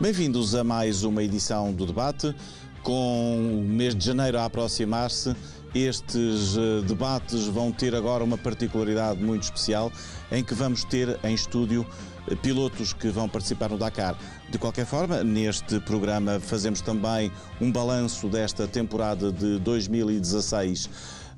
Bem-vindos a mais uma edição do debate. Com o mês de janeiro a aproximar-se, estes eh, debates vão ter agora uma particularidade muito especial em que vamos ter em estúdio pilotos que vão participar no Dakar. De qualquer forma, neste programa fazemos também um balanço desta temporada de 2016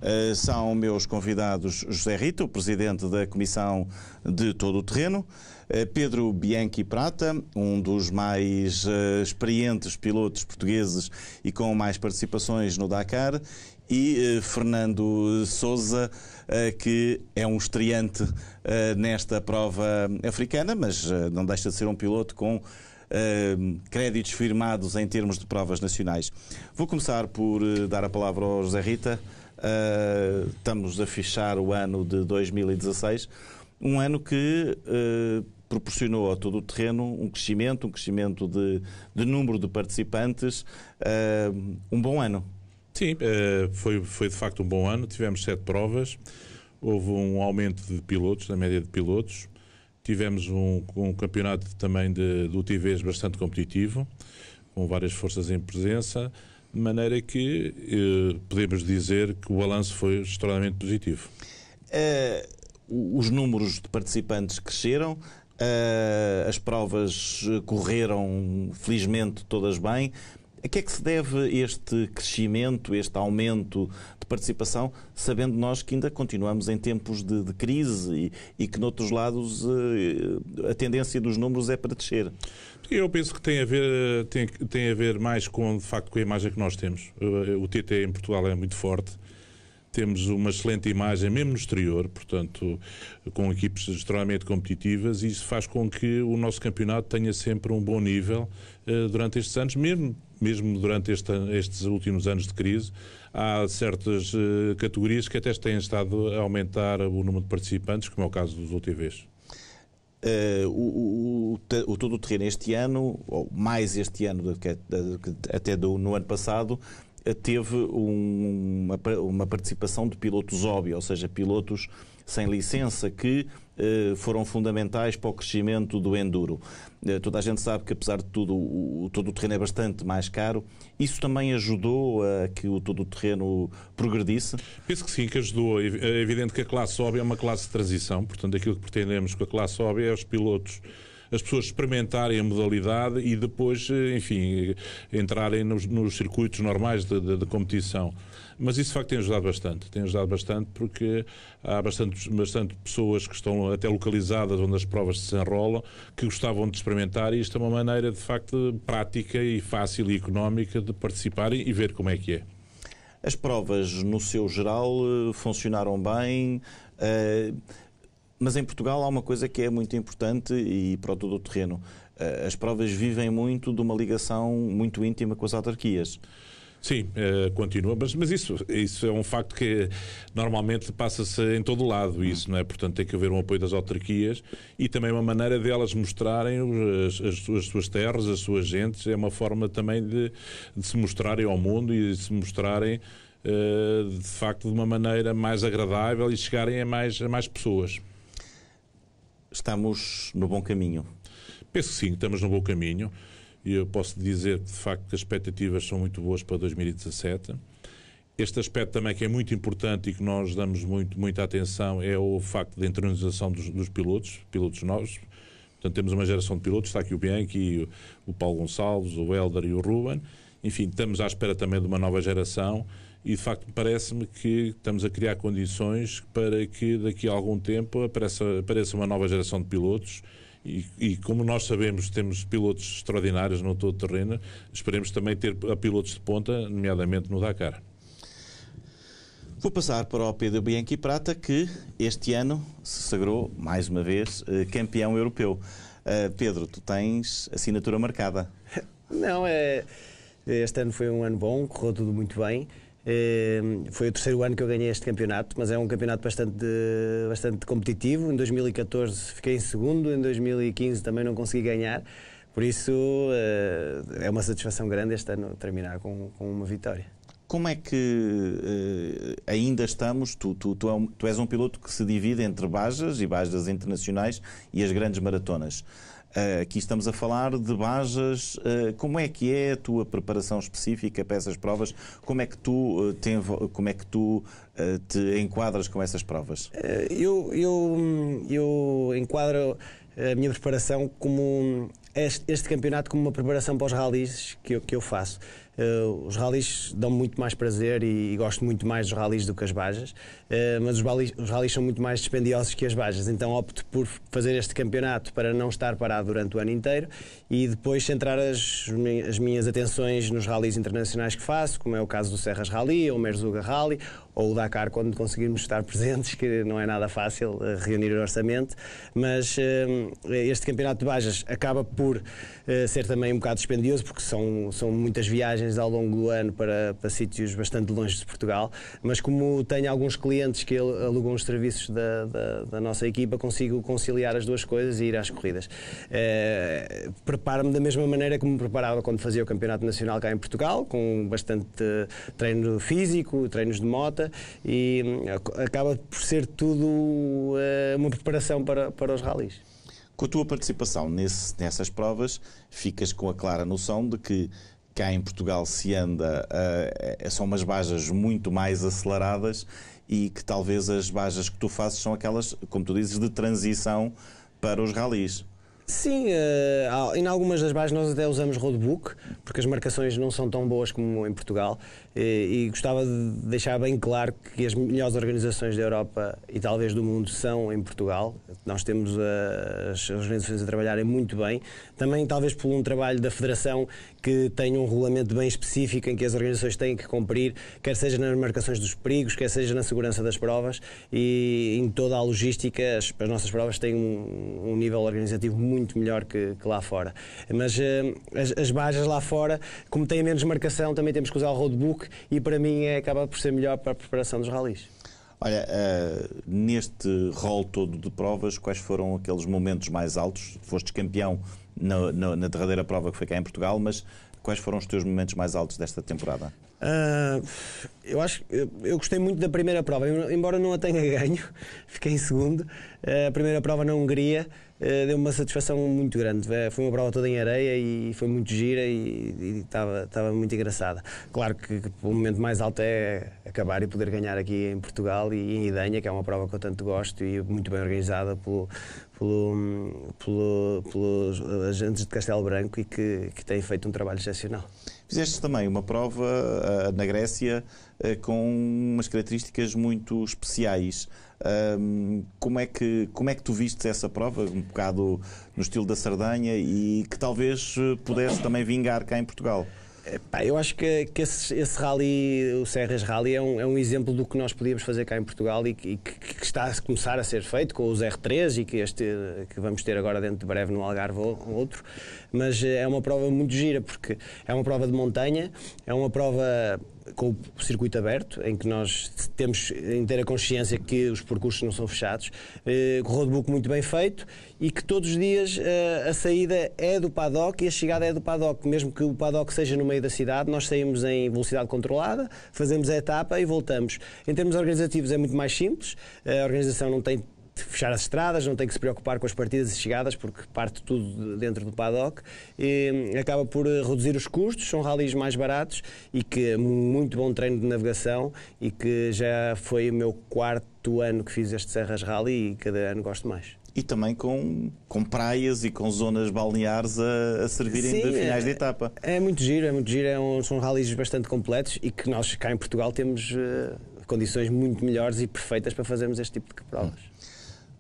eh, são meus convidados José Rito, presidente da Comissão de Todo o Terreno, eh, Pedro Bianchi Prata, um dos mais eh, experientes pilotos portugueses e com mais participações no Dakar, e Fernando Souza, eh, que é um estreante eh, nesta prova africana, mas eh, não deixa de ser um piloto com créditos firmados em termos de provas nacionais. Vou começar por dar a palavra ao José Rita. estamos a fechar o ano de 2016, um ano que proporcionou a todo o terreno um crescimento, um crescimento de, de número de participantes, um bom ano. Sim, eh, foi, foi de facto um bom ano. Tivemos sete provas, houve um aumento de pilotos, da média de pilotos. Tivemos um, um campeonato também de, de UTVs bastante competitivo, com várias forças em presença, de maneira que eh, podemos dizer que o balanço foi extremamente positivo. Uh, os números de participantes cresceram, uh, as provas correram felizmente todas bem. A que é que se deve este crescimento, este aumento de participação, sabendo nós que ainda continuamos em tempos de, de crise e, e, que, noutros lados, eh, a tendência dos números é para descer? Eu penso que tem a ver, tem, tem a ver mais com, de facto, com a imagem que nós temos. Eh, o TT em Portugal é muito forte temos uma excelente imagem, mesmo no exterior, portanto, com equipes extremamente competitivas, e isso faz com que o nosso campeonato tenha sempre um bom nível uh, durante estes anos, mesmo, mesmo durante este, estes últimos anos de crise. Há certas uh, categorias que até têm estado a aumentar o número de participantes, como é o caso dos UTVs. Uh, eh, o, o, o todo o terreno este ano, ou mais este ano do que até do, no ano passado, eh, teve um, uma, uma participação de pilotos óbvios, ou seja, pilotos sem licença que eh, foram fundamentais para o crescimento do enduro. Eh, toda a gente sabe que, apesar de tudo, o, todo o terreno é bastante mais caro. Isso também ajudou a que o todo o terreno progredisse? Penso que sim, que ajudou. É, é evidente que a classe óbvia é uma classe de transição, portanto, aquilo que pretendemos com a classe óbvia é os pilotos as pessoas experimentarem a modalidade e depois, eh, enfim, entrarem nos, nos circuitos normais de, de, de competição mas isso de facto tem ajudado bastante. Tem ajudado bastante porque há bastante, bastante pessoas que estão até localizadas onde as provas se desenrolam que gostavam de experimentar e isto é uma maneira de facto prática e fácil e económica de participarem e ver como é que é. As provas, no seu geral, eh, funcionaram bem. Uh mas em Portugal há uma coisa que é muito importante e para todo o terreno. Eh, as provas vivem muito de uma ligação muito íntima com as autarquias. Sim, eh, continua, mas, mas isso, isso é um facto que normalmente passa-se em todo lado, uhum. isso, não é? Portanto, tem que haver um apoio das autarquias e também uma maneira delas mostrarem as, as, suas, as suas, terras, as suas gentes, é uma forma também de, de se mostrarem ao mundo e de se mostrarem eh, de facto de uma maneira mais agradável e chegarem a mais, a mais pessoas estamos no bom caminho? Penso que sim, estamos no bom caminho. E eu posso dizer, de facto, que as expectativas são muito boas para 2017. Este aspecto também que é muito importante e que nós damos muito, muita atenção é o facto da internalização dos, dos pilotos, pilotos novos. Portanto, temos uma geração de pilotos, está aqui o Bianchi, o Paulo Gonçalves, o Helder e o Ruben, enfim, estamos à espera também de uma nova geração e, de facto, parece-me que estamos a criar condições para que daqui a algum tempo apareça, apareça uma nova geração de pilotos e, e, como nós sabemos, temos pilotos extraordinários no todo terreno, esperemos também ter pilotos de ponta, nomeadamente no Dakar. Vou passar para o Pedro Bianchi Prata, que este ano se sagrou, mais uma vez, eh, campeão europeu. Uh, Pedro, tu tens assinatura marcada. Não, é este ano foi um ano bom, correu tudo muito bem. Ehm, foi o terceiro ano que eu ganhei este campeonato, mas é um campeonato bastante, bastante competitivo. Em 2014 fiquei em segundo, em 2015 também não consegui ganhar. Por isso eh, é uma satisfação grande este ano terminar com, com uma vitória. Como é que eh, ainda estamos? Tu, tu, é tu és um piloto que se divide entre bajas e bajas internacionais e as grandes maratonas. Eh, aqui estamos a falar de Bajas. Eh, como é que é a tua preparação específica para essas provas? Como é que tu, eh, te, como é que tu te enquadras com essas provas? Eu, eu, eu enquadro a minha preparação como este, campeonato como uma preparação para os ralis que eu, que eu faço. Uh, os ralis dão muito mais prazer e, e, gosto muito mais dos ralis do que as bajas, uh, eh, mas os ralis, os ralis são muito mais dispendiosos que as bajas, então opto por fazer este campeonato para não estar parado durante o ano inteiro e depois centrar as, as minhas atenções nos ralis internacionais que faço, como é o caso do Serras Rally ou Merzuga Rally ou o Dakar quando conseguirmos estar presentes, que não é nada fácil eh, reunir o orçamento, mas eh, este campeonato de Bajas acaba por eh, ser também um bocado dispendioso, porque são, são muitas viagens ao longo do ano para, para sítios bastante longe de Portugal, mas como tenho alguns clientes que alugam os serviços da, da, da nossa equipa, consigo conciliar as duas coisas e ir às corridas. Preparo-me da mesma maneira como me preparava quando fazia o Campeonato Nacional cá em Portugal, com bastante treino físico, treinos de moto, e hum, acaba por ser tudo eh, uma preparação para, para os ralis. Com a tua participação nesse, nessas provas, ficas com a clara noção de que cá em Portugal se anda, uh, são umas bajas muito mais aceleradas e que talvez as bajas que tu fazes são aquelas, como tu dizes, de transição para os ralis. Sim, uh, em algumas das bases nós até usamos roadbook, porque as marcações não são tão boas como em Portugal. Eh, e, gostava de deixar bem claro que as melhores organizações da Europa e talvez do mundo são em Portugal. Nós temos eh, as organizações a trabalharem muito bem. Também, talvez, por um trabalho da Federação que tem um regulamento bem específico em que as organizações têm que cumprir, quer seja nas marcações dos perigos, quer seja na segurança das provas e em toda a logística. As, as nossas provas têm um, um, nível organizativo muito melhor que, que lá fora. Mas eh, as, as bajas lá fora, como têm menos marcação, também temos que usar o roadbook e para mim é, acaba por ser melhor para a preparação dos ralis. Olha, uh, neste rol todo de provas, quais foram aqueles momentos mais altos? Foste campeão na, na, na derradeira prova que foi cá em Portugal, mas quais foram os teus momentos mais altos desta temporada? Uh, eu acho que eu gostei muito da primeira prova, embora não a tenha ganho, fiquei em segundo. Uh, a primeira prova na Hungria, eh, deu uma satisfação muito grande. Eh, foi uma prova toda em areia e foi muito gira e estava muito engraçada. Claro que, que, o momento mais alto é acabar e poder ganhar aqui em Portugal e em Idanha, que é uma prova que eu tanto gosto e muito bem organizada pelo, pelo, pelo, pelos agentes de Castelo Branco e que, que têm feito um trabalho excepcional. Fizeste também uma prova uh, na Grécia uh, com umas características muito especiais. Um, como, é que, como é que tu viste essa prova, um bocado no estilo da Sardanha, e que talvez eh, pudesse também vingar cá em Portugal? Epá, eu acho que, que esse, esse, rally, o Serras Rally, é um, é um, exemplo do que nós podíamos fazer cá em Portugal e, que, e que, que, está a começar a ser feito com os R3 e que, este, que vamos ter agora dentro de breve no Algarve outro mas eh, é uma prova muito gira, porque é uma prova de montanha, é uma prova com o circuito aberto, em que nós temos inteira consciência que os percursos não são fechados, com eh, o roadbook muito bem feito e que todos os dias eh, a saída é do paddock e a chegada é do paddock. Mesmo que o paddock seja no meio da cidade, nós saímos em velocidade controlada, fazemos a etapa e voltamos. Em termos organizativos é muito mais simples, a organização não tem fechar as estradas, não tem que se preocupar com as partidas e chegadas, porque parte tudo dentro do paddock, e acaba por eh, reduzir os custos, são ralis mais baratos e que é muito bom treino de navegação e que já foi o meu quarto ano que fiz este Serras Rally e cada ano gosto mais e também com, com praias e com zonas balneares a, a servirem Sim, de finais é, de etapa. É muito giro, é muito giro, é um, são ralis bastante completos e que nós cá em Portugal temos uh, condições muito melhores e perfeitas para fazermos este tipo de provas. Hum.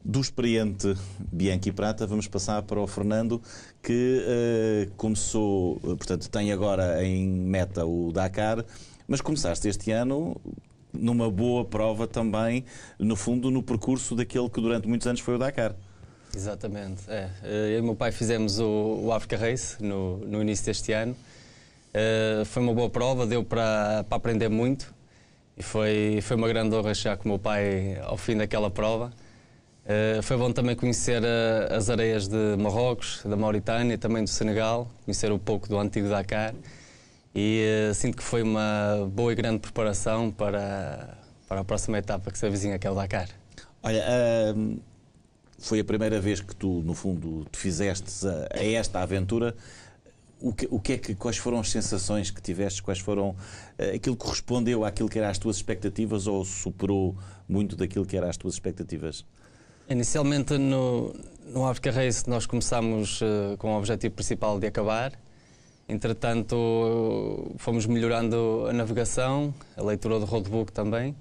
Do experiente Bianchi Prata, vamos passar para o Fernando, que uh, começou, eh, portanto, tem agora em meta o Dakar, mas começaste este ano numa boa prova também, no fundo, no percurso daquele que durante muitos anos foi o Dakar. Exatamente, é. Eh, eu e meu pai fizemos o, o Africa Race no, no início deste ano. Uh, foi uma boa prova, deu para, para aprender muito e foi, foi uma grande honra chegar com o meu pai ao fim daquela prova. Eh, foi bom também conhecer uh, as areias de Marrocos, da Mauritânia, também do Senegal, conhecer um pouco do antigo Dakar e uh, sinto que foi uma boa e grande preparação para, para a próxima etapa que se avizinha, que é o Dakar. Olha, ehm, foi a primeira vez que tu, no fundo, te fizeste a, a esta aventura. O que, o que, é que, quais foram as sensações que tiveste, quais foram, uh, aquilo que correspondeu àquilo que eram as tuas expectativas ou superou muito daquilo que eram as tuas expectativas? Inicialmente no, no África Race nós começámos uh, com o objetivo principal de acabar. Entretanto, fomos melhorando a navegação, a leitura do roadbook também,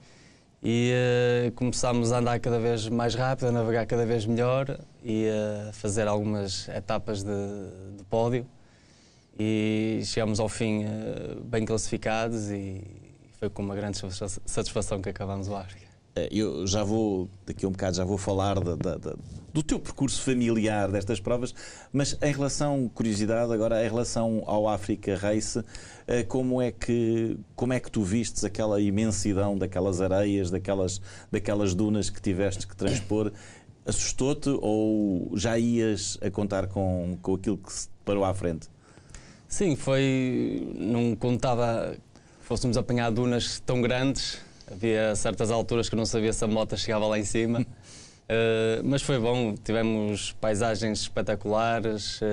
e uh, começámos a andar cada vez mais rápido, a navegar cada vez melhor e a uh, fazer algumas etapas de, de, pódio. E chegámos ao fim eh, bem classificados e foi com uma grande satisfação que acabámos o África. Eh, eu já vou, daqui a um bocado, já vou falar da, da, da, do teu percurso familiar destas provas, mas em relação, curiosidade agora, em relação ao África Race, eh, como é que, como é que tu vistes aquela imensidão daquelas areias, daquelas, daquelas dunas que tiveste que transpor? Assustou-te ou já ias a contar com, com aquilo que se parou à frente? Sim, foi. Não contava que fôssemos apanhar dunas tão grandes Havia certas alturas que não sabia se a moto chegava lá em cima. uh, mas foi bom, tivemos paisagens espetaculares, uh,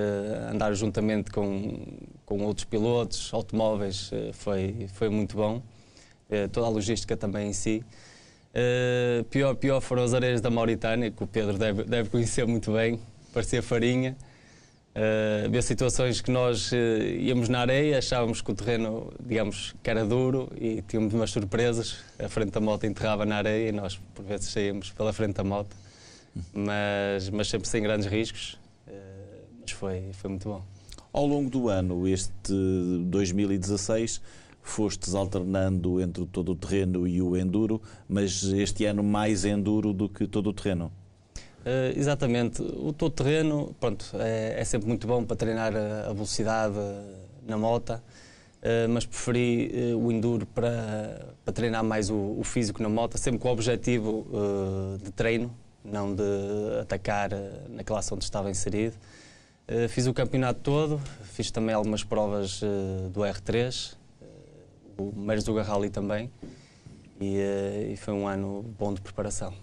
andar juntamente com, com outros pilotos, automóveis, uh, foi, foi muito bom. toda a logística também em si. pior, pior foram as areias da Mauritânia, que o Pedro deve, deve conhecer muito bem, parecia farinha. Eh, havia situações que nós uh, íamos na areia, achávamos que o terreno, digamos, que era duro e tínhamos umas surpresas. A frente da moto enterrava na areia e nós, por vezes, saímos pela frente da moto, mas, mas sempre sem grandes riscos. Uh, mas foi, foi muito bom. Ao longo do ano, este 2016, fostes alternando entre todo o terreno e o enduro, mas este ano mais enduro do que todo o terreno? Uh, exatamente. O todo terreno, pronto, é, é, sempre muito bom para treinar a, velocidade eh, na mota, uh, mas preferi uh, o enduro para, para treinar mais o, o físico na mota, sempre com o objetivo de treino, não de atacar na classe onde estava inserido. fiz o campeonato todo, fiz também algumas provas do R3, o Meiros do Garrali também, e, e foi um ano bom de preparação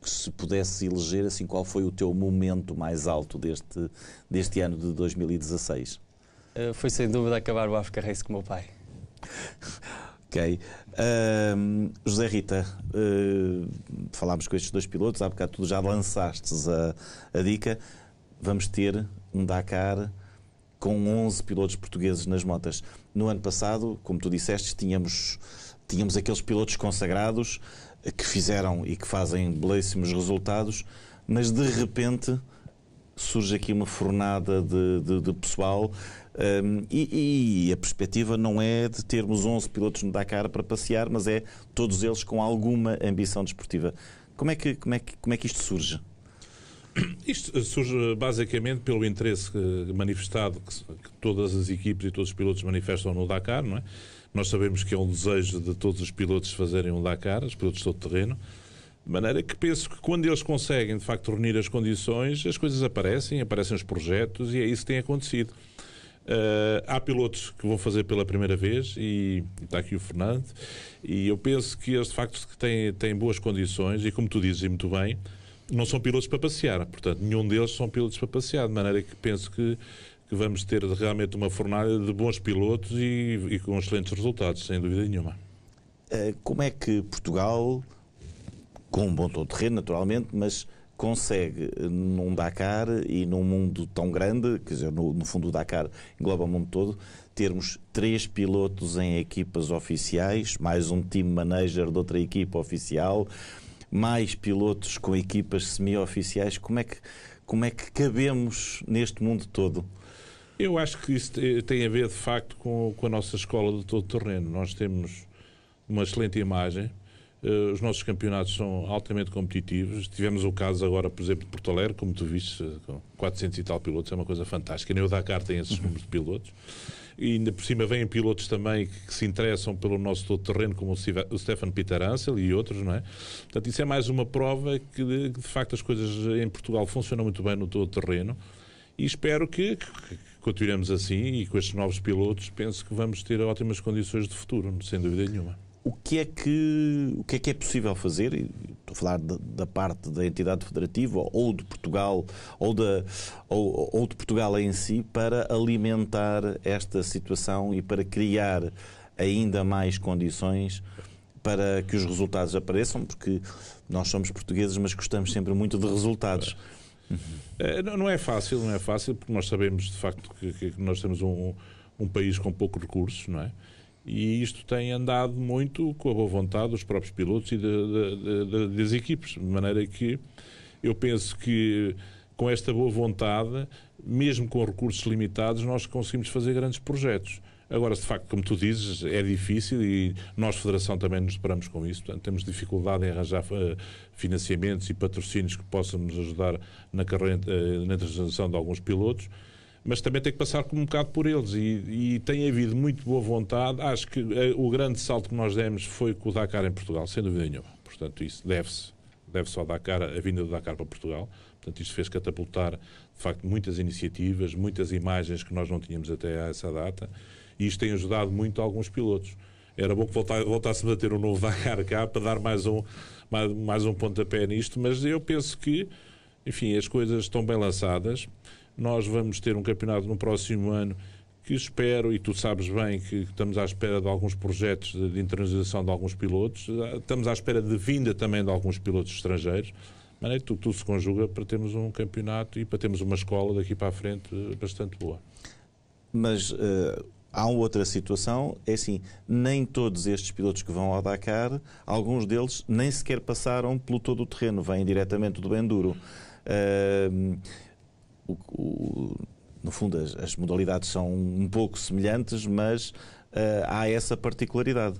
que se pudesse eleger, assim, qual foi o teu momento mais alto deste, deste ano de 2016? Uh, eh, foi sem dúvida acabar o África Race com o meu pai. ok. Uh, José Rita, uh, falámos com estes dois pilotos, há bocado tu já lançastes a, a dica. Vamos ter um Dakar com 11 pilotos portugueses nas motas. No ano passado, como tu disseste, tínhamos, tínhamos aqueles pilotos consagrados que fizeram e que fazem belíssimos resultados, mas de repente surge aqui uma fornada de, de, de pessoal um, e, e, a perspectiva não é de termos 11 pilotos no Dakar para passear, mas é todos eles com alguma ambição desportiva. Como é que, como é que, como é que isto surge? Isto surge basicamente pelo interesse eh, manifestado que, que todas as equipes e todos os pilotos manifestam no Dakar, não é? Nós sabemos que é um desejo de todos os pilotos fazerem um Dakar, os pilotos todo terreno. De maneira que penso que quando eles conseguem, de facto, reunir as condições, as coisas aparecem, aparecem os projetos e é isso que tem acontecido. Uh, há pilotos que vão fazer pela primeira vez e, e está aqui o Fernando. E eu penso que eles, de facto, têm, têm boas condições e, como tu dizes e muito bem, não são pilotos para passear. Portanto, nenhum deles são pilotos para passear. De maneira que penso que que vamos ter realmente uma fornalha de bons pilotos e, e com excelentes resultados, sem dúvida nenhuma. Eh, como é que Portugal, com um bom terreno naturalmente, mas consegue eh, num Dakar e num mundo tão grande, quer dizer, no, no, fundo o Dakar engloba o mundo todo, termos três pilotos em equipas oficiais, mais um team manager de outra equipa oficial, mais pilotos com equipas semi-oficiais, como é que como é que cabemos neste mundo todo? Eu acho que isso eh, tem a ver, de facto, com, com a nossa escola de todo terreno. Nós temos uma excelente imagem, uh, os nossos campeonatos são altamente competitivos. Tivemos o caso agora, por exemplo, de Porto Alegre, como tu viste, eh, com 400 e tal pilotos, é uma coisa fantástica. Nem o Dakar tem esses números de pilotos. E ainda por cima vêm pilotos também que, que se interessam pelo nosso todo terreno, como o, o Stefan Peter Ansel e outros, não é? Portanto, isso é mais uma prova que, de, de facto, as coisas em Portugal funcionam muito bem no todo terreno e espero que, que, continuemos assim e com estes novos pilotos, penso que vamos ter ótimas condições de futuro, sem dúvida nenhuma. O que é que, o que, é, que é possível fazer? Estou a falar de, da parte da entidade federativa ou de Portugal ou, da, ou, ou de Portugal em si para alimentar esta situação e para criar ainda mais condições para que os resultados apareçam, porque nós somos portugueses, mas gostamos sempre muito de resultados. Uhum. É, não é fácil, não é fácil, porque nós sabemos de facto que, que nós temos um, um país com poucos recursos, não é? E isto tem andado muito com a boa vontade dos próprios pilotos e de, de, de, das equipes, de maneira que eu penso que com esta boa vontade, mesmo com recursos limitados, nós conseguimos fazer grandes projetos. Agora, de facto, como tu dizes, é difícil e nós, Federação, também nos deparamos com isso. Portanto, temos dificuldade em arranjar eh, financiamentos e patrocínios que possam nos ajudar na, carreira, eh, na transição de alguns pilotos mas também tem que passar um bocado por eles e, e tem havido muito boa vontade. Acho que eh, o grande salto que nós demos foi com o Dakar em Portugal, sem dúvida nenhuma. Portanto, isso deve-se deve ao Dakar, a vinda do Dakar para Portugal. Portanto, isto fez catapultar, de facto, muitas iniciativas, muitas imagens que nós não tínhamos até a essa data. E isto tem ajudado muito alguns pilotos. Era bom que voltasse a ter um novo Dakar cá para dar mais um, mais, mais um pontapé nisto, mas eu penso que, enfim, as coisas estão bem lançadas. Nós vamos ter um campeonato no próximo ano que espero, e tu sabes bem que estamos à espera de alguns projetos de, de internacionalização de alguns pilotos, estamos à espera de vinda também de alguns pilotos estrangeiros, mas é tudo, tudo se conjuga para termos um campeonato e para termos uma escola daqui para a frente bastante boa. Mas uh, Há uma outra situação, é assim, nem todos estes pilotos que vão ao Dakar, alguns deles nem sequer passaram pelo todo o terreno, vêm diretamente do Enduro. Uh, o, o, no fundo, as, as, modalidades são um pouco semelhantes, mas uh, há essa particularidade.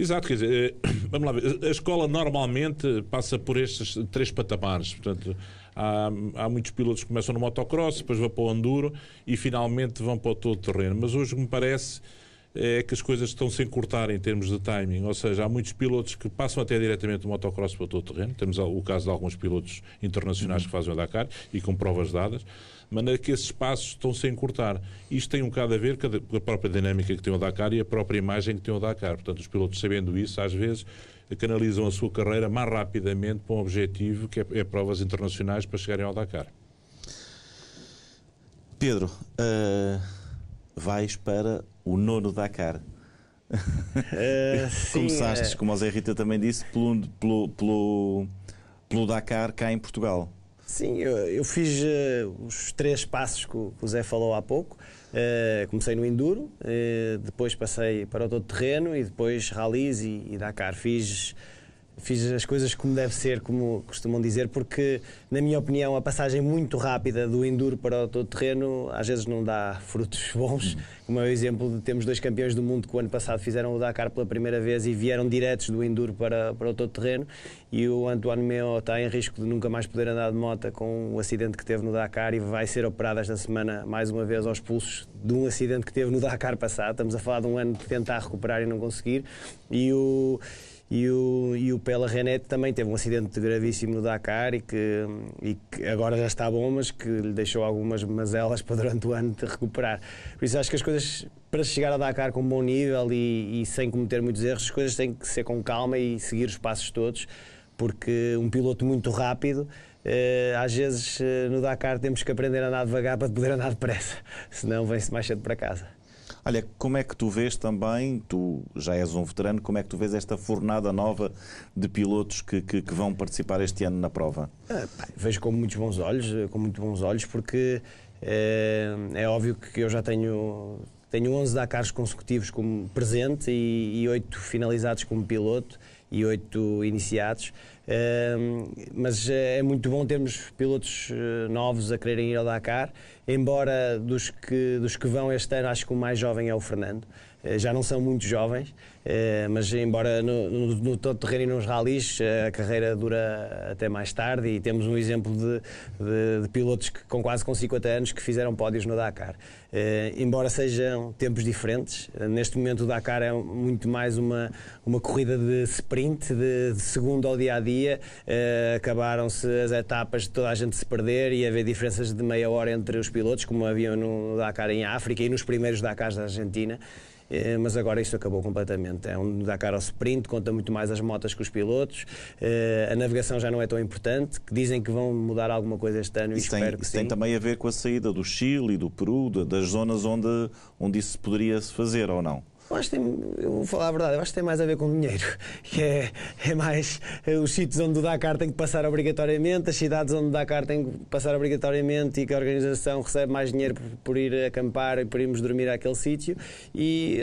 Exato, quer dizer, eh, vamos lá ver, a escola normalmente passa por estes três patamares, portanto, há, há muitos pilotos que começam no motocross, depois vão para o enduro e finalmente vão para o todo terreno, mas hoje me parece é que as coisas estão sem cortar em termos de timing, ou seja, há muitos pilotos que passam até diretamente do motocross para o todo terreno, temos o caso de alguns pilotos internacionais uhum. que fazem o Dakar e com provas dadas, de maneira que esses espaços estão sem cortar. Isto tem um bocado a ver com a própria dinâmica que tem o Dakar e a própria imagem que tem o Dakar. Portanto, os pilotos, sabendo isso, às vezes canalizam a sua carreira mais rapidamente para um objetivo que é, é provas internacionais para chegarem ao Dakar. Pedro, uh, vais para o nono Dakar. Uh, sim, Começaste, é. como o Zé Rita também disse, pelo, pelo, pelo, pelo Dakar cá em Portugal. Sim, eu, eu fiz uh, os três passos que o, Zé falou há pouco. Uh, comecei no Enduro, uh, depois passei para o todo terreno e depois Rallies e, e Dakar. Fiz fiz as coisas como deve ser, como costumam dizer, porque, na minha opinião, a passagem muito rápida do enduro para o todo terreno às vezes não dá frutos bons. Como é o exemplo de temos dois campeões do mundo que o ano passado fizeram o Dakar pela primeira vez e vieram diretos do enduro para, para o todo terreno e o Antoine Meo está em risco de nunca mais poder andar de moto com o acidente que teve no Dakar e vai ser operado esta semana mais uma vez aos pulsos de um acidente que teve no Dakar passado. Estamos a falar de um ano de tentar recuperar e não conseguir. E o e o, e o Pela Renete também teve um acidente gravíssimo no Dakar e que, e que agora já está bom, mas que lhe deixou algumas mazelas para durante o ano de recuperar. Por isso acho que as coisas, para chegar a Dakar com um bom nível e, e sem cometer muitos erros, as coisas têm que ser com calma e seguir os passos todos, porque um piloto muito rápido eh, às vezes eh, no Dakar temos que aprender a andar devagar para poder andar depressa, senão vem-se mais cedo para casa. Olha, como é que tu vês também, tu já és um veterano, como é que tu vês esta fornada nova de pilotos que, que, que vão participar este ano na prova? Ah, vejo com muitos bons olhos, eh, com muito bons olhos, porque é, é óbvio que eu já tenho tenho 11 Dakar consecutivos como presente e, e 8 finalizados como piloto e 8 iniciados mas eh, é muito bom termos pilotos eh, novos a quererem ir ao Dakar, embora dos que, dos que vão este ano, acho que o mais jovem é o Fernando. Eh, já não são muito jovens, eh, mas embora no, no, no todo terreno e nos ralis eh, a carreira dura até mais tarde e temos um exemplo de, de, de pilotos que, com quase com 50 anos que fizeram pódios no Dakar. Embora sejam tempos diferentes, neste momento o Dakar é muito mais uma, uma corrida de sprint, de, de segundo ao dia a dia. Acabaram-se as etapas de toda a gente se perder e haver diferenças de meia hora entre os pilotos, como havia no Dakar em África e nos primeiros Dakar da Argentina. Eh, mas agora isso acabou completamente. É um Dakar ao sprint, conta muito mais as motas que os pilotos, eh, a navegação já não é tão importante, que dizem que vão mudar alguma coisa este ano e isso espero tem, que isso sim. tem também a ver com a saída do Chile e do Peru, das zonas onde, onde isso poderia se fazer ou não? Eu acho que tem, eu vou falar a verdade, eu acho que tem mais a ver com dinheiro. Que é, é mais é, os sítios onde o Dakar tem que passar obrigatoriamente, as cidades onde o Dakar tem que passar obrigatoriamente e que a organização recebe mais dinheiro por, por ir acampar e por irmos dormir àquele sítio. E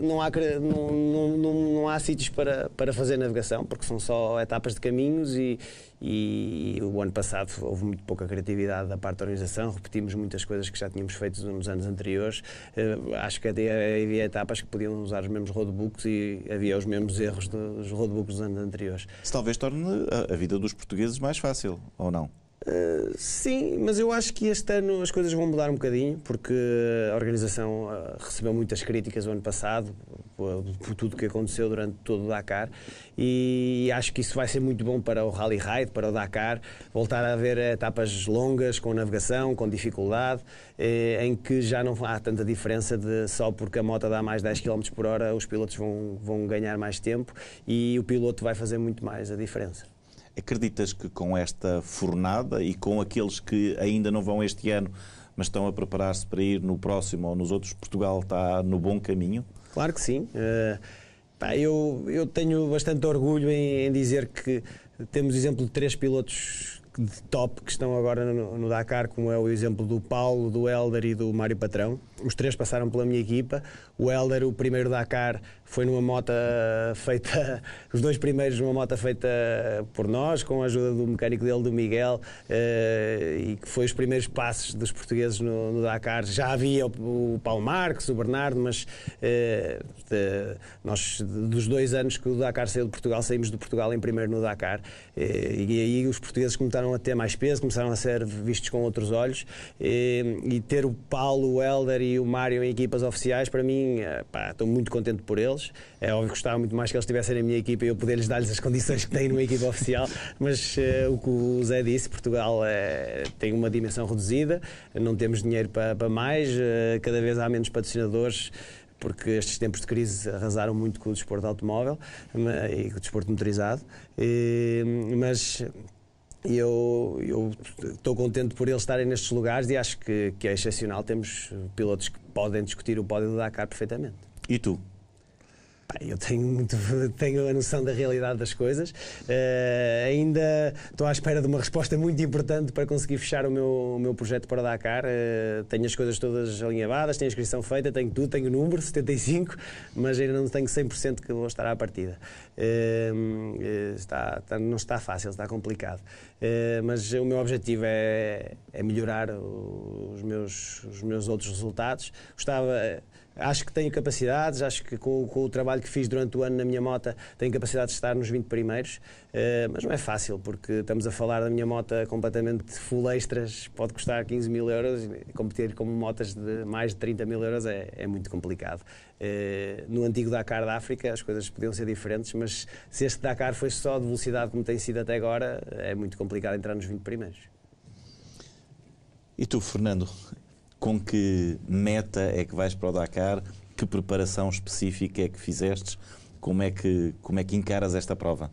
uh, não há, não, não, não, não há sítios para, para fazer navegação, porque são só etapas de caminhos e, e o ano passado houve muito pouca criatividade da parte da organização, repetimos muitas coisas que já tínhamos feito nos anos anteriores. Uh, acho que até havia etapas que podiam usar os mesmos roadbooks e havia os mesmos erros dos roadbooks dos anos anteriores. Isso talvez torne a vida dos portugueses mais fácil, ou não? Eh, sim, mas eu acho que este ano as coisas vão mudar um bocadinho, porque a organização uh, recebeu muitas críticas o ano passado por, por tudo o que aconteceu durante todo o Dakar e acho que isso vai ser muito bom para o Rally Ride, para o Dakar, voltar a haver etapas longas com navegação, com dificuldade, eh, em que já não há tanta diferença de só porque a moto dá mais 10 km por hora os pilotos vão, vão ganhar mais tempo e o piloto vai fazer muito mais a diferença. Acreditas que com esta fornada e com aqueles que ainda não vão este ano, mas estão a preparar-se para ir no próximo ou nos outros, Portugal está no bom caminho? Claro que sim. Uh, pá, eu, eu tenho bastante orgulho em, em dizer que temos o exemplo de três pilotos de top que estão agora no, no, Dakar, como é o exemplo do Paulo, do Helder e do Mário Patrão. Os três passaram pela minha equipa. O Helder, o primeiro Dakar, foi numa moto feita, os dois primeiros numa moto feita por nós, com a ajuda do mecânico dele, do Miguel, eh, e que foi os primeiros passos dos portugueses no, no Dakar. Já havia o, Paulo Marques, o Bernardo, mas eh, de, nós, dos dois anos que o Dakar saiu de Portugal, saímos de Portugal em primeiro no Dakar, eh, e aí os portugueses começaram a ter mais peso, começaram a ser vistos com outros olhos, e, e ter o Paulo, o Helder e o Mário em equipas oficiais, para mim, eh, pá, estou muito contente por eles. É óbvio que gostava muito mais que eles estivessem na minha equipa e eu poder-lhes dar-lhes as condições que têm numa equipa oficial, mas uh, o que o Zé disse, Portugal uh, tem uma dimensão reduzida, não temos dinheiro para, para mais, uh, cada vez há menos patrocinadores porque estes tempos de crise arrasaram muito com o desporto automóvel e com o desporto motorizado. E, mas eu estou contente por eles estarem nestes lugares e acho que, que é excepcional. Temos pilotos que podem discutir o pódio do Dakar perfeitamente. E tu? eu tenho, muito, tenho a noção da realidade das coisas. Uh, ainda estou à espera de uma resposta muito importante para conseguir fechar o meu, o meu projeto para Dakar. Uh, tenho as coisas todas alinhavadas, tenho a inscrição feita, tenho tudo, tenho o número, 75, mas ainda não tenho 100% que vou estar à partida. Uh, está, está, não está fácil, está complicado. mas o meu objetivo é, é melhorar os meus, os meus outros resultados. Gostava Acho que tenho capacidades, acho que com, com, o trabalho que fiz durante o ano na minha moto tenho capacidade de estar nos 20 primeiros, uh, mas não é fácil, porque estamos a falar da minha moto completamente full extras, pode custar 15 mil euros, competir com motas de mais de 30 mil euros é, é muito complicado. Uh, no antigo Dakar da África as coisas podiam ser diferentes, mas se este Dakar foi só de velocidade como tem sido até agora, é muito complicado entrar nos 20 primeiros. E tu, Fernando, com que meta é que vais para o Dakar? Que preparação específica é que fizeste? Como é que, como é que encaras esta prova?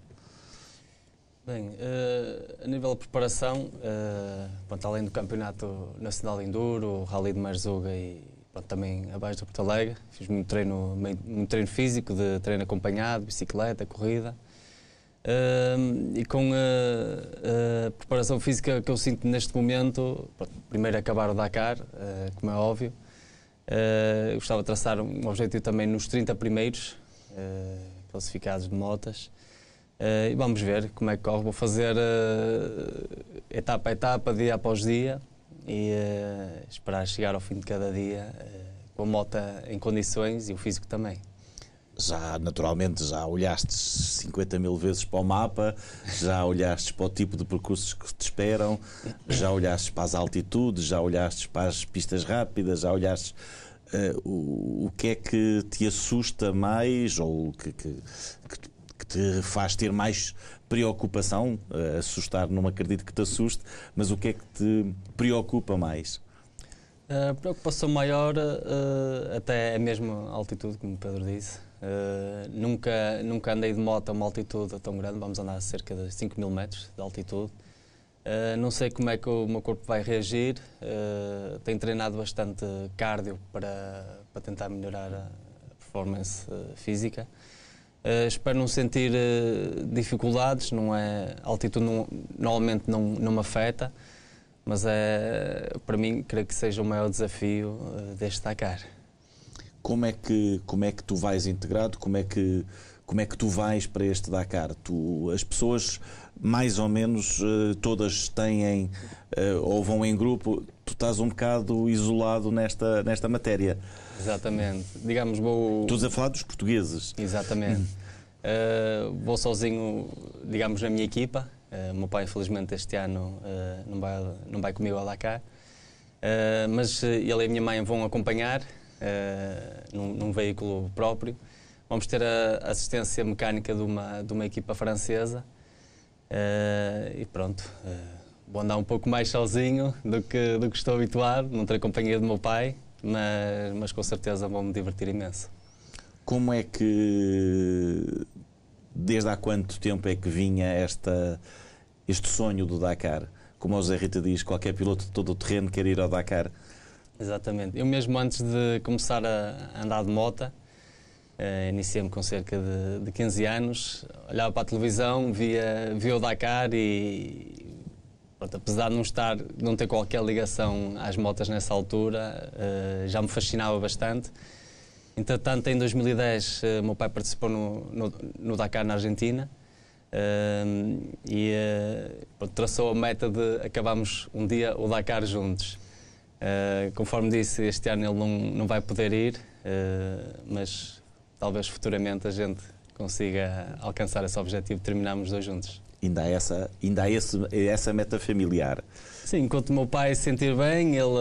Bem, uh, a nível de preparação, uh, pronto, além do Campeonato Nacional de Enduro, o Rally de Marzuga e pronto, também abaixo da Porto Alegre, fiz muito treino, muito treino físico, de treino acompanhado, bicicleta, corrida. Uh, e com a, a, preparação física que eu sinto neste momento, primeiro acabar o Dakar, uh, como é óbvio, uh, gostava de traçar um objetivo também nos 30 primeiros ah, classificados de motas. e vamos ver como é que corre. Vou fazer etapa a etapa, dia após dia e esperar chegar ao fim de cada dia com a moto em condições e o físico também já naturalmente já olhaste 50 mil vezes para o mapa, já olhaste para o tipo de percursos que te esperam, já olhaste para as altitudes, já olhaste para as pistas rápidas, já olhaste uh, o, o que é que te assusta mais ou que, que, que, que te faz ter mais preocupação. Uh, assustar, não acredito que te assuste, mas o que é que te preocupa mais? A preocupação maior, uh, até é mesmo a mesma altitude, como o Pedro disse, Uh, nunca, nunca andei de moto a uma altitude tão grande, vamos andar a cerca de 5 mil metros de altitude. Uh, não sei como é que o meu corpo vai reagir. Uh, tenho treinado bastante cardio para, para tentar melhorar a performance física. espero não sentir dificuldades, não é, a altitude não, normalmente não, não me afeta, mas é, para mim creio que seja o maior desafio deste Dakar como é que, como é que tu vais integrado, como é que como é que tu vais para este Dakar? Tu, as pessoas, mais ou menos, eh, todas têm eh, ou vão em grupo, tu estás um bocado isolado nesta, nesta matéria. Exatamente. Digamos, vou. Estás a falar dos portugueses. Exatamente. uh, vou sozinho, digamos, na minha equipa. Uh, meu pai, infelizmente, este ano uh, não, vai, não vai comigo a Dakar. Uh, mas ele e a minha mãe vão acompanhar. Eh, num, num, veículo próprio. Vamos ter a assistência mecânica de uma, de uma equipa francesa eh, e pronto eh, vou andar um pouco mais sozinho do que, do que estou habituado, não terei companhia do meu pai, mas, mas com certeza vou-me divertir imenso. Como é que, desde há quanto tempo é que vinha esta, este sonho do Dakar? Como o Zé Rita diz, qualquer piloto de todo o terreno quer ir ao Dakar. Exatamente. Eu mesmo antes de começar a andar de moto, uh, iniciei-me com cerca de, de 15 anos, olhava para a televisão, via, via o Dakar e pronto, apesar de não, estar, não ter qualquer ligação às motas nessa altura, uh, já me fascinava bastante. Entretanto, em 2010, uh, eh, meu pai participou no, no, no Dakar na Argentina uh, e traçou a meta de acabarmos um dia o Dakar juntos. Uh, conforme disse, este ano ele não, não vai poder ir, uh, mas talvez futuramente a gente consiga alcançar esse objetivo de terminarmos dois juntos. Ainda há essa, ainda há esse, essa meta familiar. Sim, enquanto o meu pai se sentir bem, ele,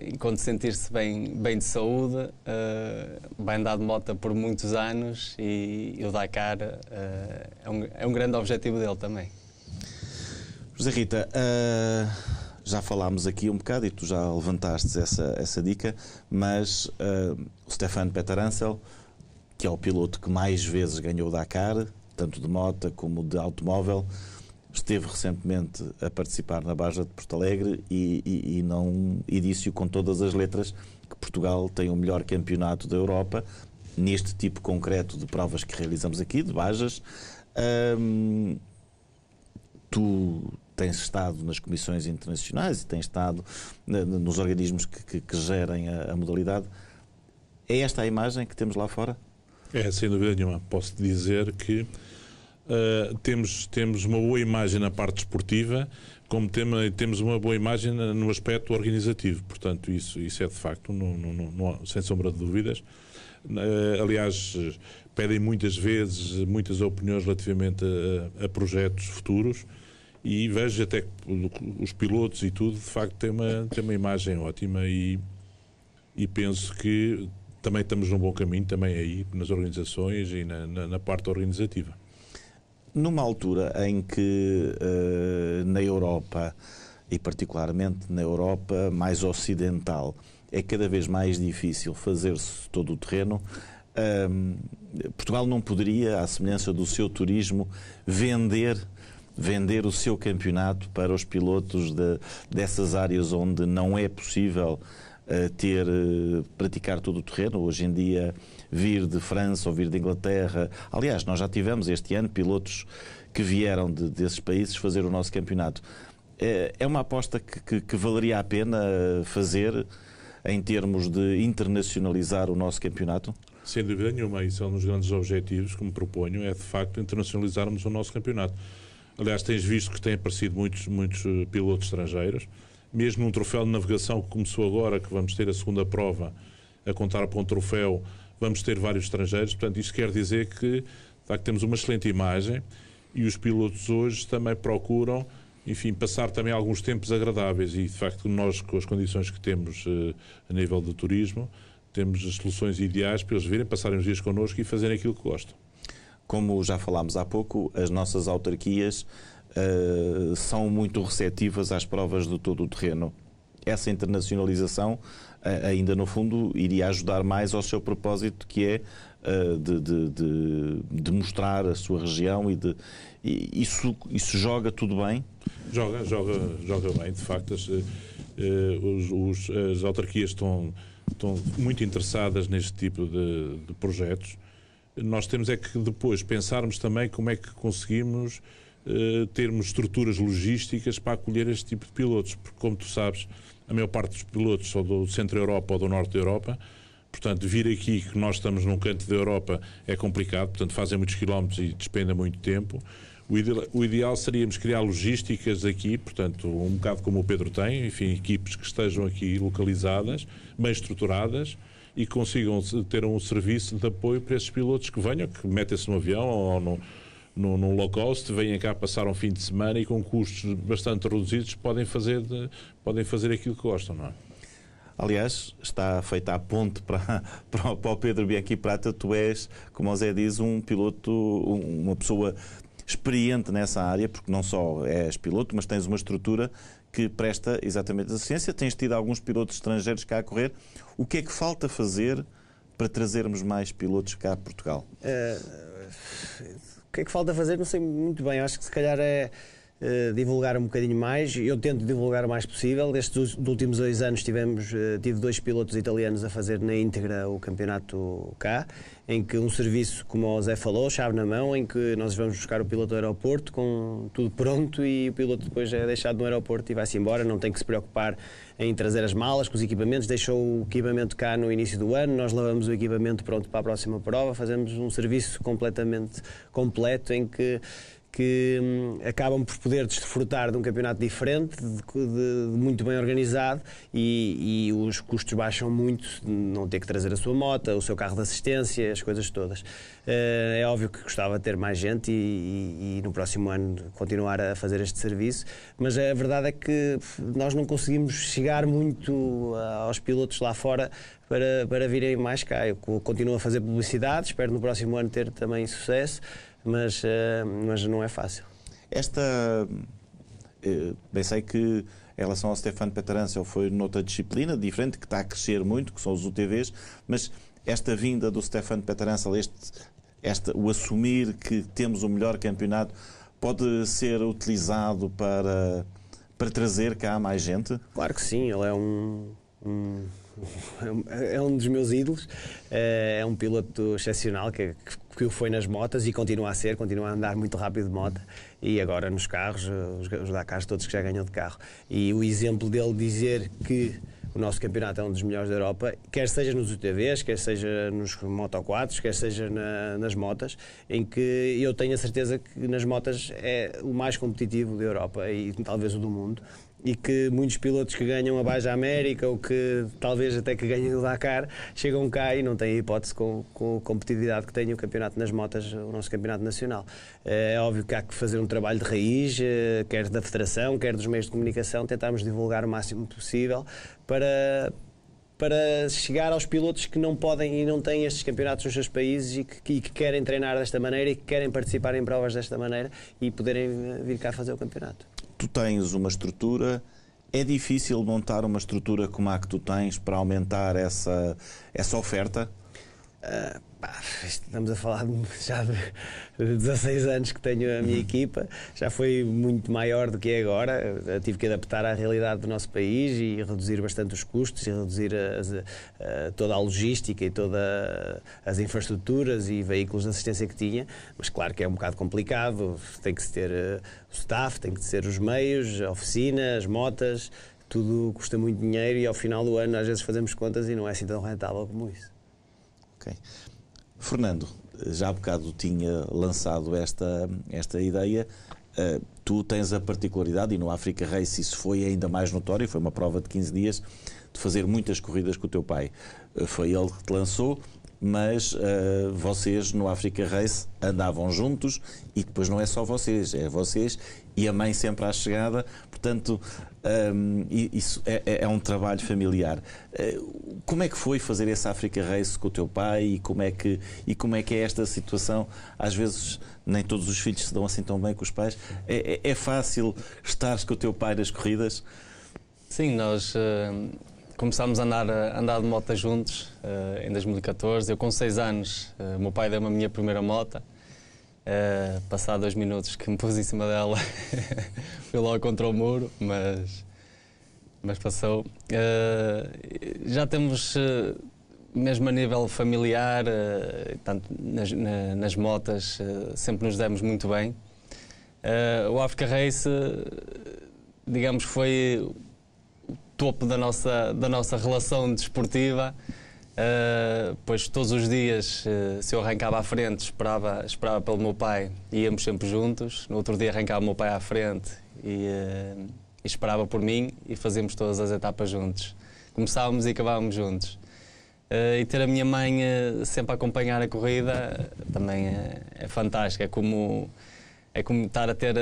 eh, enquanto sentir-se bem, bem de saúde, vai andar de moto por muitos anos e, e o Dakar é, um, é um grande objetivo dele também. José Rita, já falámos aqui um bocado e tu já levantaste essa, essa dica, mas uh, o Stefan Peter Ansel, que é o piloto que mais vezes ganhou Dakar, tanto de moto como de automóvel, esteve recentemente a participar na Baja de Porto Alegre e, e, e não, e disse-o com todas as letras que Portugal tem o melhor campeonato da Europa neste tipo concreto de provas que realizamos aqui, de Bajas. tu tem estado nas comissões internacionais e tem estado né, nos organismos que, que, que gerem a, a modalidade. É esta a imagem que temos lá fora? É, sem dúvida nenhuma. Posso dizer que uh, temos, temos uma boa imagem na parte esportiva, como tema, temos uma boa imagem no aspecto organizativo. Portanto, isso, isso é de facto, sem sombra de dúvidas. Uh, aliás, pedem muitas vezes muitas opiniões relativamente a, a projetos futuros e vejo até que os pilotos e tudo, de facto, tem uma, tem uma imagem ótima e, e penso que também estamos num bom caminho, também aí, nas organizações e na, na, na parte organizativa. Numa altura em que uh, na Europa, e particularmente na Europa mais ocidental, é cada vez mais difícil fazer-se todo o terreno, eh, Portugal não poderia, à semelhança do seu turismo, vender vender o seu campeonato para os pilotos de, dessas áreas onde não é possível uh, ter uh, praticar todo o terreno. Hoje em dia, vir de França ou vir de Inglaterra. Aliás, nós já tivemos este ano pilotos que vieram de, desses países fazer o nosso campeonato. É, é uma aposta que, que, que, valeria a pena eh, fazer em termos de internacionalizar o nosso campeonato? Sem dúvida nenhuma, isso é um dos grandes objetivos que me proponho, é de facto internacionalizarmos o nosso campeonato. Aliás, tens visto que têm aparecido muitos, muitos eh, pilotos estrangeiros. Mesmo um troféu de navegação que começou agora, que vamos ter a segunda prova a contar para um troféu, vamos ter vários estrangeiros. Portanto, isto quer dizer que, tá, que temos uma excelente imagem e os pilotos hoje também procuram, enfim, passar também alguns tempos agradáveis. E, de facto, nós, com as condições que temos eh, a nível do turismo, temos as soluções ideais para eles virem, passarem os dias connosco e fazerem aquilo que gostam como já falámos há pouco, as nossas autarquias uh, são muito receptivas às provas do todo o terreno. Essa internacionalização uh, ainda no fundo iria ajudar mais ao seu propósito que é uh, de, de, de, de, mostrar a sua região e de e isso, isso joga tudo bem? Joga, joga, joga bem, de facto as, os, os, as autarquias estão, estão muito interessadas neste tipo de, de projetos nós temos é que depois pensarmos também como é que conseguimos eh, termos estruturas logísticas para acolher este tipo de pilotos, porque, como tu sabes, a maior parte dos pilotos são do centro-Europa da ou do norte da Europa. Portanto, vir aqui, que nós estamos num canto da Europa, é complicado, portanto, fazem muitos quilómetros e despendem muito tempo. O ideal, o ideal seríamos criar logísticas aqui, portanto, um bocado como o Pedro tem, enfim, equipes que estejam aqui localizadas, bem estruturadas, e consigam ter um serviço de apoio para esses pilotos que venham, que metem-se no avião ou no, no, low cost, venham cá passar um fim de semana e com custos bastante reduzidos podem fazer, de, podem fazer aquilo que gostam, não é? Aliás, está feita a ponte para, para, para o Pedro Bianchi Prata. Tu és, como o Zé diz, um piloto, uma pessoa experiente nessa área, porque não só és piloto, mas tens uma estrutura que presta exatamente assistência. Tens tido alguns pilotos estrangeiros cá a correr. O que é que falta fazer para trazermos mais pilotos cá a Portugal? Uh, o que é que falta fazer? Não sei muito bem. acho que se calhar é eh, divulgar um bocadinho mais. Eu tento divulgar o mais possível. Estes últimos dois anos tivemos, uh, tive dois pilotos italianos a fazer na íntegra o campeonato cá, em que um serviço, como o Zé falou, chave na mão, em que nós vamos buscar o piloto ao aeroporto com tudo pronto e o piloto depois é deixado no aeroporto e vai-se embora, não tem que se preocupar em trazer as malas com os equipamentos, deixou o equipamento cá no início do ano, nós lavamos o equipamento pronto para a próxima prova, fazemos um serviço completamente completo em que que hum, acabam por poder desfrutar de um campeonato diferente, de, de, de muito bem organizado e, e, os custos baixam muito, não ter que trazer a sua moto, o seu carro de assistência, as coisas todas. Uh, é óbvio que gostava de ter mais gente e, e, e, no próximo ano continuar a fazer este serviço, mas a verdade é que nós não conseguimos chegar muito eh, aos pilotos lá fora para, para virem mais cá. Eu continuo a fazer publicidade, espero no próximo ano ter também sucesso mas, eh, mas não é fácil. Esta. Bem eh, sei que em relação ao Stefano ele foi noutra disciplina diferente, que está a crescer muito, que são os UTVs, mas esta vinda do Stefano Petarancio, este, este, o assumir que temos o melhor campeonato, pode ser utilizado para, para trazer cá mais gente? Claro que sim, ele é um, um é, é um dos meus ídolos, eh, é um piloto excepcional que, que o foi nas motas e continua a ser, continua a andar muito rápido de moto e agora nos carros, eh, os, os Dakars todos que já ganham de carro. E o exemplo dele dizer que o nosso campeonato é um dos melhores da Europa, quer seja nos UTVs, quer seja nos Moto 4, quer seja na, nas motas, em que eu tenho a certeza que nas motas é o mais competitivo da Europa e talvez o do mundo e que muitos pilotos que ganham a Baixa América ou que talvez até que ganhem o Dakar chegam cá e não têm hipótese com, com a competitividade que tem o campeonato nas motas, o nosso campeonato nacional. Eh, é óbvio que há que fazer um trabalho de raiz, eh, quer da federação, quer dos meios de comunicação, tentarmos divulgar o máximo possível para para chegar aos pilotos que não podem e não têm estes campeonatos nos seus países e que, e que, querem treinar desta maneira e que querem participar em provas desta maneira e poderem eh, vir cá fazer o campeonato tu tens uma estrutura, é difícil montar uma estrutura como a que tu tens para aumentar essa, essa oferta? Uh, Pá, estamos a falar de, já de 16 anos que tenho a minha uhum. equipa, já foi muito maior do que é agora. Eu tive que adaptar à realidade do nosso país e reduzir bastante os custos e reduzir as, a, toda a logística e todas as infraestruturas e veículos de assistência que tinha. Mas claro que é um bocado complicado, tem que se ter eh, o staff, tem que ser os meios, a oficina, as motas, tudo custa muito dinheiro e ao final do ano às vezes fazemos contas e não é assim tão rentável como isso. Ok. Fernando, já há bocado tinha lançado esta, esta ideia. Uh, tu tens a particularidade, e no Africa Race isso foi ainda mais notório, foi uma prova de 15 dias, de fazer muitas corridas com o teu pai. Uh, foi ele que te lançou, mas uh, vocês no Africa Race andavam juntos e depois não é só vocês, é vocês e a mãe sempre à chegada, portanto, um, isso é, é, é, um trabalho familiar. Eh, como é que foi fazer essa Africa Race com o teu pai e como é que, e como é, que é esta situação? Às vezes nem todos os filhos se dão assim tão bem com os pais. É, é, é fácil estar com o teu pai nas corridas? Sim, nós uh, começámos a andar, a eh, andar de moto juntos uh, em 2014. Eu com 6 anos, uh, meu pai deu-me a minha primeira moto Uh, eh, passado dois minutos que me pus em cima dela, fui logo contra o muro, mas, mas passou. Uh, já temos, uh, mesmo a nível familiar, tanto nas, na, nas motas, sempre nos demos muito bem. o Africa Race, digamos, foi o topo da nossa, da nossa relação desportiva. Uh, pois todos os dias, uh, se eu arrancava à frente, esperava, esperava pelo meu pai e íamos sempre juntos. No outro dia arrancava o meu pai à frente e, uh, e esperava por mim e fazíamos todas as etapas juntos. Começávamos e acabávamos juntos. e ter a minha mãe sempre a acompanhar a corrida também é, é fantástico. É como, é como estar a ter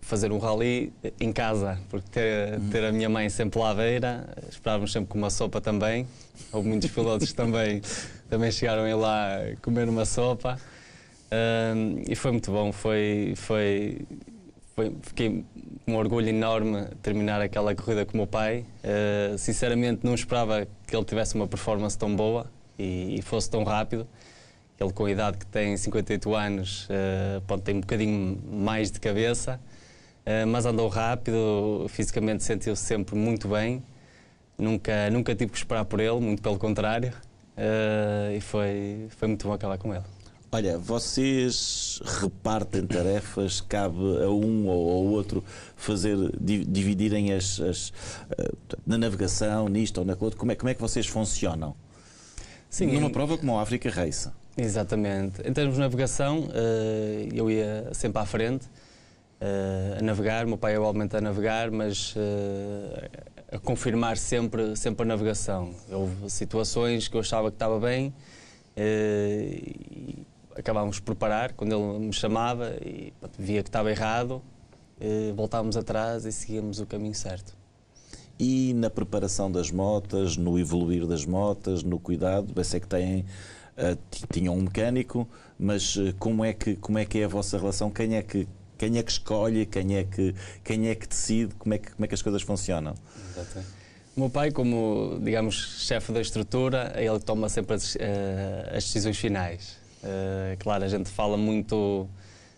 fazer um rally em casa, porque ter, ter a minha mãe sempre lá à beira, esperávamos sempre com uma sopa também. Houve muitos pilotos também também chegaram a lá comer uma sopa. Um, e foi muito bom, foi, foi, foi fiquei com um orgulho enorme terminar aquela corrida com o meu pai. Uh, sinceramente, não esperava que ele tivesse uma performance tão boa e, e fosse tão rápido ele com a idade que tem, 58 anos, uh, pode ter um bocadinho mais de cabeça, eh, mas andou rápido, fisicamente sentiu-se sempre muito bem. Nunca, nunca tive que esperar por ele, muito pelo contrário. Eh, e foi, foi muito bom acabar com ele. Olha, vocês repartem tarefas, cabe a um ou ao outro fazer, dividirem as, as eh, na navegação, nisto ou naquilo Como é, como é que vocês funcionam? Sim, Numa em... prova como a África Race. Exatamente. Em termos de navegação, eu ia sempre à frente uh, a navegar, meu pai igualmente é a navegar, mas uh, a confirmar sempre, sempre a navegação. Houve situações que eu achava que estava bem eh, e acabávamos por parar quando ele me chamava e pronto, via que estava errado, voltávamos atrás e seguíamos o caminho certo. E na preparação das motas, no evoluir das motas, no cuidado, bem sei que têm tinham um mecânico, mas como é que como é que é a vossa relação? Quem é que quem é que escolhe, quem é que, quem é que decide, como é que, como é que as coisas funcionam. Exatamente. O meu pai, como, digamos, chefe da estrutura, ele toma sempre as, uh, as decisões finais. Uh, claro, a gente fala muito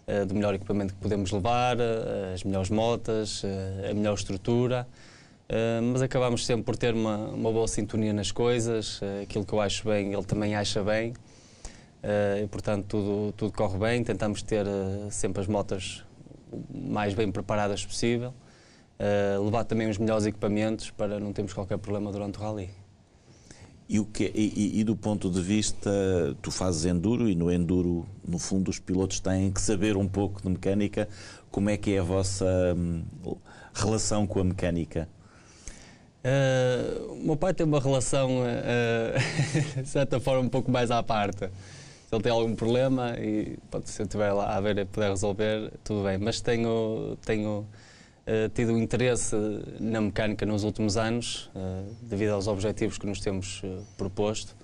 uh, do melhor equipamento que podemos levar, as melhores motas, a melhor estrutura, mas acabamos sempre por ter uma, uma boa sintonia nas coisas. aquilo que eu acho bem, ele também acha bem. e, portanto, tudo, tudo corre bem. Tentamos ter sempre as motas mais bem preparadas possível, uh, levar também os melhores equipamentos para não termos qualquer problema durante o rally. E, o que, é, e, e, do ponto de vista, tu fazes enduro e no enduro, no fundo, os pilotos têm que saber um pouco de mecânica. Como é que é a vossa hum, relação com a mecânica? Uh, o meu pai tem uma relação, uh, de certa forma, um pouco mais à parte se ele tem algum problema e pode se eu estiver lá a ver e puder resolver, tudo bem. Mas tenho, tenho uh, tido interesse na mecânica nos últimos anos, uh, devido aos objetivos que nos temos uh, proposto.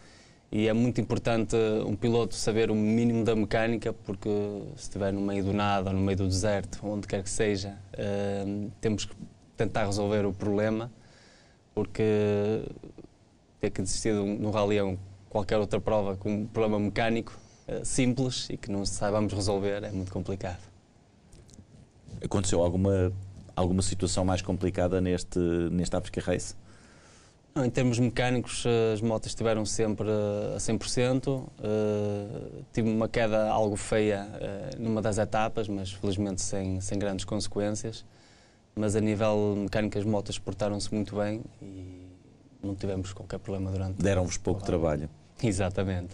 E é muito importante um piloto saber o mínimo da mecânica, porque se estiver no meio do nada, no meio do deserto, onde quer que seja, temos que tentar resolver o problema, porque ter que desistir no rally é um qualquer outra prova com um problema mecânico eh, simples e que não saibamos resolver é muito complicado. Aconteceu alguma, alguma situação mais complicada neste, neste Africa Race? Em termos mecânicos, eh, as motas estiveram sempre eh, a 100%. Tive uma queda algo feia numa das etapas, mas felizmente sem, sem grandes consequências. Mas a nível mecânico, as motas portaram-se muito bem e não tivemos qualquer problema durante... Deram-vos pouco trabalho. Exatamente.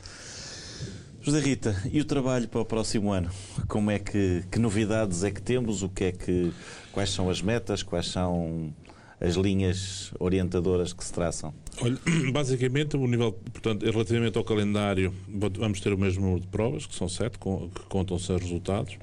José Rita, e o trabalho para o próximo ano? Como é que, que novidades é que temos? O que é que, quais são as metas? Quais são as linhas orientadoras que se traçam? Olha, basicamente, o nível, portanto, relativamente ao calendário, vamos ter o mesmo número de provas, que são sete, que contam-se resultados.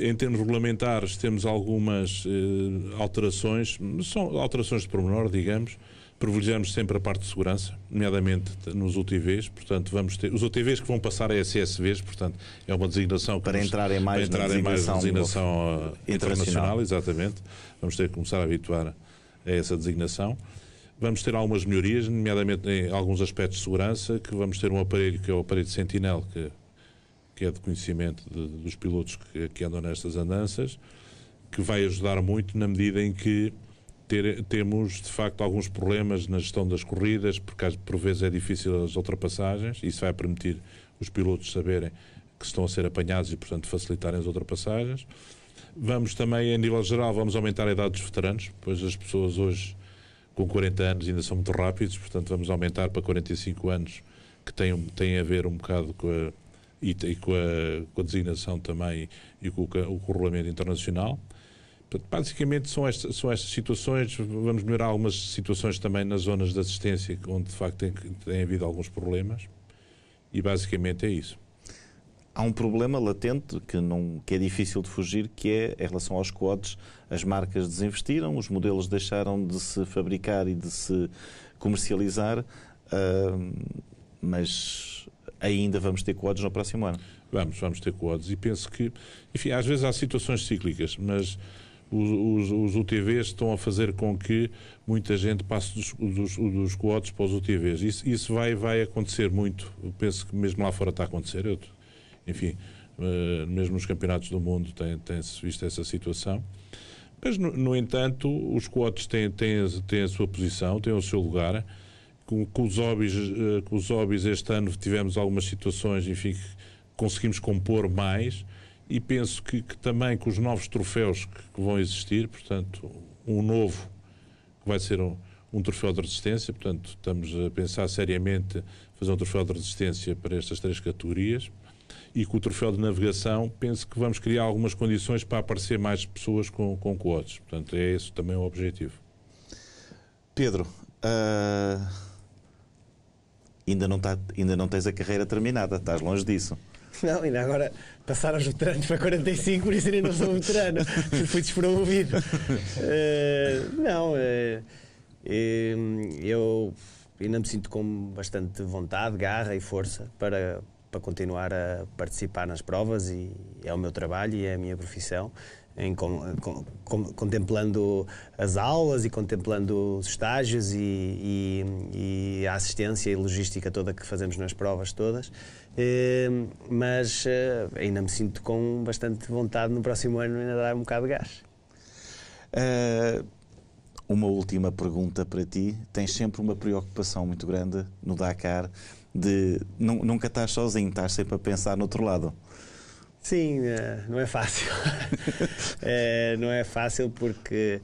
Em termos regulamentares, temos algumas eh, alterações, são alterações de pormenor, digamos. Privilegiamos sempre a parte de segurança, nomeadamente nos UTVs, portanto, vamos ter. Os UTVs que vão passar a SSVs, portanto, é uma designação. Para nos, entrar em mais para em mais designação eh, internacional. internacional, exatamente. Vamos ter que começar a habituar a essa designação. Vamos ter algumas melhorias, nomeadamente em alguns aspectos de segurança, que vamos ter um aparelho que é o aparelho de Sentinel, que que é de conhecimento de, dos pilotos que, que, andam nestas andanças, que vai ajudar muito na medida em que ter, temos, de facto, alguns problemas na gestão das corridas, porque por vezes é difícil as ultrapassagens, e isso vai permitir os pilotos saberem que estão a ser apanhados e, portanto, facilitarem as ultrapassagens. Vamos também, a nível geral, vamos aumentar a idade dos veteranos, pois as pessoas hoje com 40 anos ainda são muito rápidos, portanto vamos aumentar para 45 anos, que tem, tem a ver um bocado com a, e, e com, a, com, a, designação também e com o, com regulamento internacional. basicamente são estas, são estas situações. Vamos melhorar algumas situações também nas zonas de assistência, onde de facto tem, tem havido alguns problemas. E basicamente é isso. Há um problema latente que, não, que é difícil de fugir, que é em relação aos codes, as marcas desinvestiram, os modelos deixaram de se fabricar e de se comercializar, uh, mas ainda vamos ter codes no próximo ano. Vamos, vamos ter codes. E penso que, enfim, às vezes há situações cíclicas, mas os, os, os UTVs estão a fazer com que muita gente passe dos, dos, dos codes para os UTVs. Isso, isso vai, vai acontecer muito. Eu penso que mesmo lá fora está a acontecer. Eu, enfim, eh, mesmo nos campeonatos do mundo tem, tem-se visto essa situação. Mas, no, no entanto, os cotes têm, têm, têm a sua posição, têm o seu lugar com, com, os hobbies, eh, com os hobbies este ano tivemos algumas situações, enfim, que conseguimos compor mais e penso que, que também com os novos troféus que, que, vão existir, portanto, um novo que vai ser um, um troféu de resistência, portanto, estamos a pensar seriamente fazer um troféu de resistência para estas três categorias e com o troféu de navegação, penso que vamos criar algumas condições para aparecer mais pessoas com, com quotes. Portanto, é esse também o objetivo. Pedro, uh ainda não, tá, ainda não tens a carreira terminada, estás longe disso. Não, ainda agora passaram os veteranos para 45, por isso ainda não sou veterano. Fui despromovido. Uh, não, uh, eu ainda me sinto com bastante vontade, garra e força para, para continuar a participar nas provas e é o meu trabalho e é a minha profissão em, com, com, contemplando as aulas e contemplando os estágios e, e, e, a assistência e logística toda que fazemos nas provas todas. Ehm, mas eh, ainda me sinto com bastante vontade no próximo ano ainda dar um bocado de gás. Uh, uma última pergunta para ti. Tens sempre uma preocupação muito grande no Dakar de nunca estás sozinho, estás sempre a pensar no outro lado. Sim, é, não é fácil. é, não é fácil porque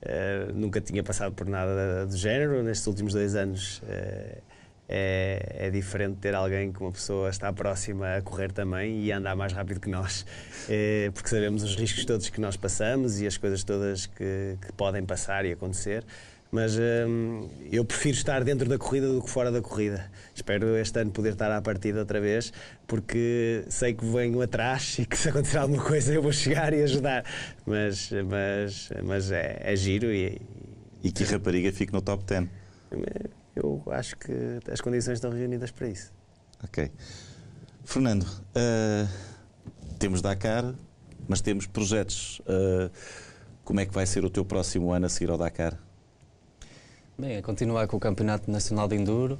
é, nunca tinha passado por nada do género. Nestes últimos dois anos é, é, é, diferente ter alguém que uma pessoa está próxima a correr também e a andar mais rápido que nós, é, porque sabemos os riscos todos que nós passamos e as coisas todas que, que podem passar e acontecer mas hum, eu prefiro estar dentro da corrida do que fora da corrida. Espero este ano poder estar à partida outra vez, porque sei que venho atrás e que se acontecer alguma coisa eu vou chegar e ajudar. Mas, mas, mas é, é giro e. E que rapariga fique no top 10? Eu acho que as condições estão reunidas para isso. Ok. Fernando, uh, temos Dakar, mas temos projetos. Uh, como é que vai ser o teu próximo ano a seguir ao Dakar? Bem, a continuar com o Campeonato Nacional de Enduro.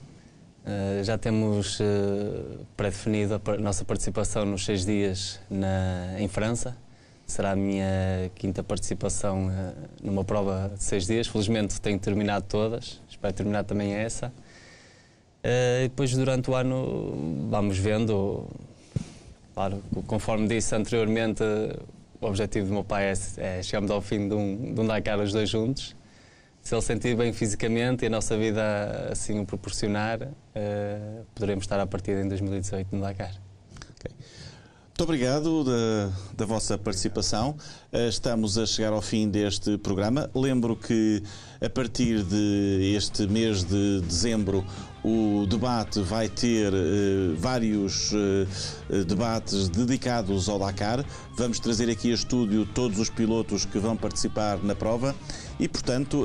Uh, já temos uh, eh, pré-definido a nossa participação nos seis dias na, em França. Será a minha quinta participação uh, numa prova de seis dias. Felizmente tenho terminado todas, espero terminar também essa. e depois, durante o ano, vamos vendo. Claro, conforme disse anteriormente, o objetivo do meu pai é, é chegarmos ao fim de um, de um Dakar os dois juntos se ele sentir bem fisicamente e a nossa vida assim o proporcionar, uh, poderemos estar à partida em 2018 no Dakar. Okay. Muito obrigado da, da vossa participação. Eh, estamos a chegar ao fim deste programa. Lembro que a partir de este mês de dezembro o debate vai ter eh, vários eh, debates dedicados ao Dakar. Vamos trazer aqui a estúdio todos os pilotos que vão participar na prova e, portanto,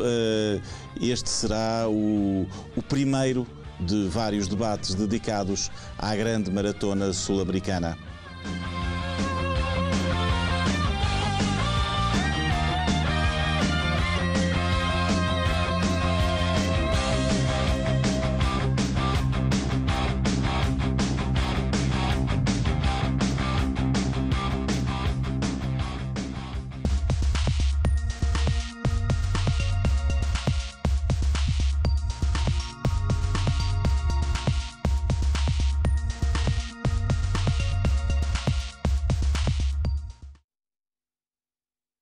este será o, o primeiro de vários debates dedicados à grande maratona sul-americana. you.